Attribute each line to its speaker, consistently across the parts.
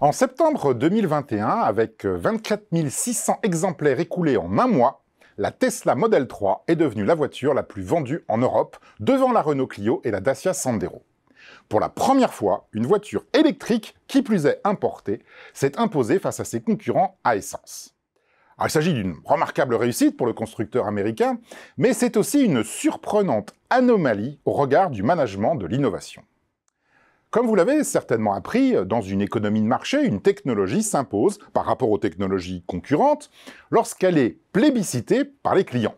Speaker 1: En septembre 2021, avec 24 euh, 600 exemplaires écoulés en un mois, la Tesla Model 3 est devenue la voiture la plus vendue en Europe, devant la Renault Clio et la Dacia Sandero. Pour la première fois, une voiture électrique, qui plus est importée, s'est imposée face à ses concurrents à essence. il s'agit d'une remarquable réussite pour le constructeur américain, mais c'est aussi une surprenante anomalie au regard du management de l'innovation. Comme vous l'avez certainement appris, dans une économie de marché, une technologie s'impose par rapport aux technologies concurrentes lorsqu'elle est plébiscitée par les clients.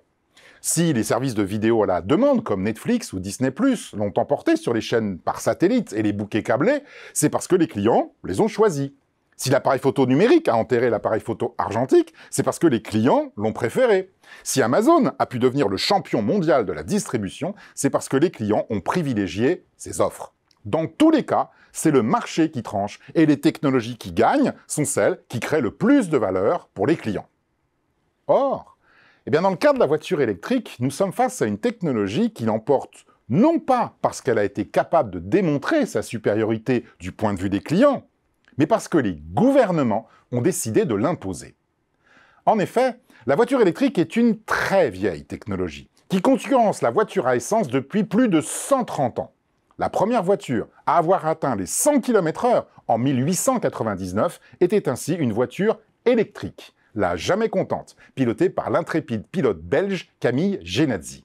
Speaker 1: Si les services de vidéo à la demande, comme Netflix ou Disney ⁇ l'ont emporté sur les chaînes par satellite et les bouquets câblés, c'est parce que les clients les ont choisis. Si l'appareil photo numérique a enterré l'appareil photo argentique, c'est parce que les clients l'ont préféré. Si Amazon a pu devenir le champion mondial de la distribution, c'est parce que les clients ont privilégié ses offres. Dans tous les cas, c'est le marché qui tranche et les technologies qui gagnent sont celles qui créent le plus de valeur pour les clients. Or, eh bien dans le cas de la voiture électrique, nous sommes face à une technologie qui l'emporte non pas parce qu'elle a été capable de démontrer sa supériorité du point de vue des clients, mais parce que les gouvernements ont décidé de l'imposer. En effet, la voiture électrique est une très vieille technologie qui concurrence la voiture à essence depuis plus de 130 ans. La première voiture à avoir atteint les 100 km/h en 1899 était ainsi une voiture électrique, la jamais contente, pilotée par l'intrépide pilote belge Camille Genazzi.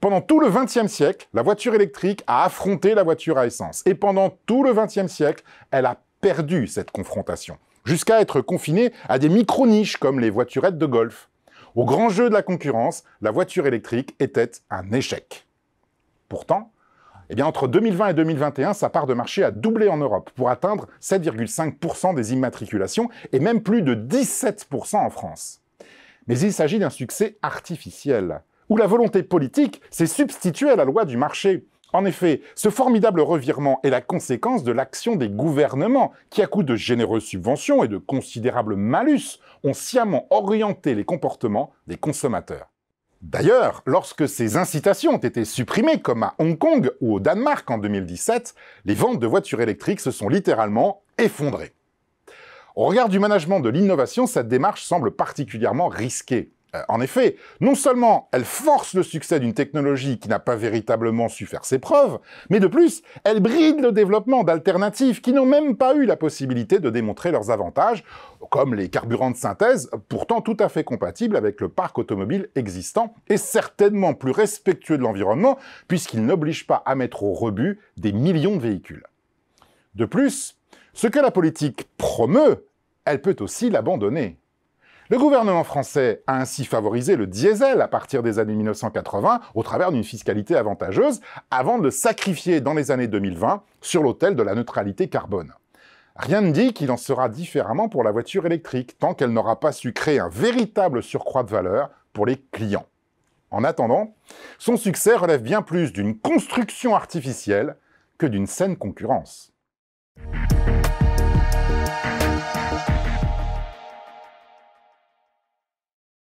Speaker 1: Pendant tout le XXe siècle, la voiture électrique a affronté la voiture à essence. Et pendant tout le XXe siècle, elle a perdu cette confrontation, jusqu'à être confinée à des micro-niches comme les voiturettes de golf. Au grand jeu de la concurrence, la voiture électrique était un échec. Pourtant, eh bien, entre 2020 et 2021, sa part de marché a doublé en Europe pour atteindre 7,5% des immatriculations et même plus de 17% en France. Mais il s'agit d'un succès artificiel, où la volonté politique s'est substituée à la loi du marché. En effet, ce formidable revirement est la conséquence de l'action des gouvernements, qui, à coup de généreuses subventions et de considérables malus, ont sciemment orienté les comportements des consommateurs. D'ailleurs, lorsque ces incitations ont été supprimées, comme à Hong Kong ou au Danemark en 2017, les ventes de voitures électriques se sont littéralement effondrées. Au regard du management de l'innovation, cette démarche semble particulièrement risquée. Euh, en effet, non seulement elle force le succès d'une technologie qui n'a pas véritablement su faire ses preuves, mais de plus, elle bride le développement d'alternatives qui n'ont même pas eu la possibilité de démontrer leurs avantages, comme les carburants de synthèse, pourtant tout à fait compatibles avec le parc automobile existant et certainement plus respectueux de l'environnement, puisqu'ils n'obligent pas à mettre au rebut des millions de véhicules. De plus, ce que la politique promeut, elle peut aussi l'abandonner. Le gouvernement français a ainsi favorisé le diesel à partir des années 1980 au travers d'une fiscalité avantageuse avant de le sacrifier dans les années 2020 sur l'autel de la neutralité carbone. Rien ne dit qu'il en sera différemment pour la voiture électrique tant qu'elle n'aura pas su créer un véritable surcroît de valeur pour les clients. En attendant, son succès relève bien plus d'une construction artificielle que d'une saine concurrence.